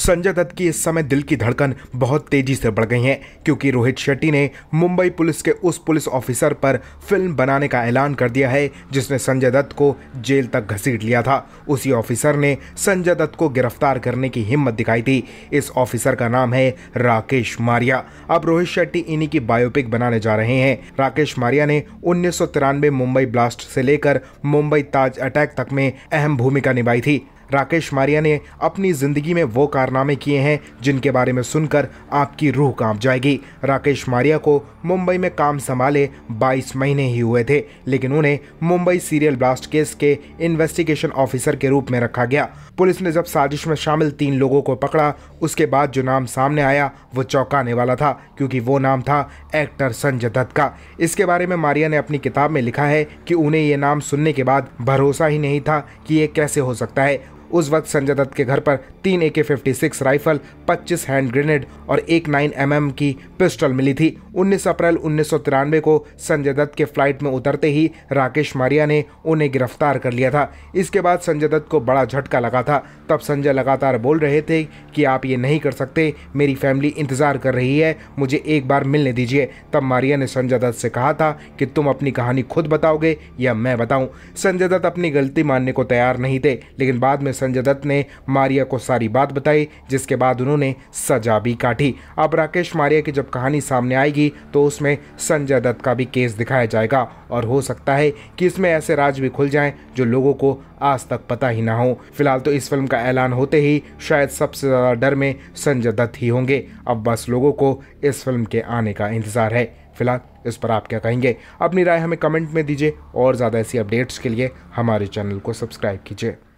संजय दत्त की इस समय दिल की धड़कन बहुत तेजी से बढ़ गई है क्योंकि रोहित शेट्टी ने मुंबई पुलिस के उस पुलिस ऑफिसर पर फिल्म बनाने का ऐलान कर दिया है जिसने संजय दत्त को जेल तक घसीट लिया था उसी ऑफिसर ने संजय दत्त को गिरफ्तार करने की हिम्मत दिखाई थी इस ऑफिसर का नाम है राकेश मारिया अब रोहित शेट्टी इन्हीं की बायोपिक बनाने जा रहे हैं राकेश मारिया ने उन्नीस मुंबई ब्लास्ट से लेकर मुंबई ताज अटैक तक में अहम भूमिका निभाई थी राकेश मारिया ने अपनी ज़िंदगी में वो कारनामे किए हैं जिनके बारे में सुनकर आपकी रूह कांप जाएगी राकेश मारिया को मुंबई में काम संभाले 22 महीने ही हुए थे लेकिन उन्हें मुंबई सीरियल ब्लास्ट केस के इन्वेस्टिगेशन ऑफिसर के रूप में रखा गया पुलिस ने जब साजिश में शामिल तीन लोगों को पकड़ा उसके बाद जो नाम सामने आया वो चौंकाने वाला था क्योंकि वो नाम था एक्टर संजय दत्त का इसके बारे में मारिया ने अपनी किताब में लिखा है कि उन्हें ये नाम सुनने के बाद भरोसा ही नहीं था कि ये कैसे हो सकता है उस वक्त संजय दत्त के घर पर तीन A K fifty six rifle 25 hand grenade और एक 9 एम की पिस्टल मिली थी 19 अप्रैल उन्नीस को संजय दत्त के फ्लाइट में उतरते ही राकेश मारिया ने उन्हें गिरफ्तार कर लिया था इसके बाद संजय दत्त को बड़ा झटका लगा था तब संजय लगातार बोल रहे थे कि आप ये नहीं कर सकते मेरी फैमिली इंतज़ार कर रही है मुझे एक बार मिलने दीजिए तब मारिया ने संजय दत्त से कहा था कि तुम अपनी कहानी खुद बताओगे या मैं बताऊं संजय दत्त अपनी गलती मानने को तैयार नहीं थे लेकिन बाद में संजय दत्त ने मारिया को सारी बात बताई जिसके बाद उन्होंने सजा भी काटी अब राकेश मारिया की जब कहानी सामने आएगी तो उसमें संजय दत्त का भी केस दिखाया जाएगा और हो सकता है कि इसमें ऐसे राज भी खुल जाएं जो लोगों को आज तक पता ही ना हो फिलहाल तो इस फिल्म का ऐलान होते ही शायद सबसे ज़्यादा डर में संजय दत्त ही होंगे अब बस लोगों को इस फिल्म के आने का इंतज़ार है फिलहाल इस पर आप क्या कहेंगे अपनी राय हमें कमेंट में दीजिए और ज़्यादा ऐसी अपडेट्स के लिए हमारे चैनल को सब्सक्राइब कीजिए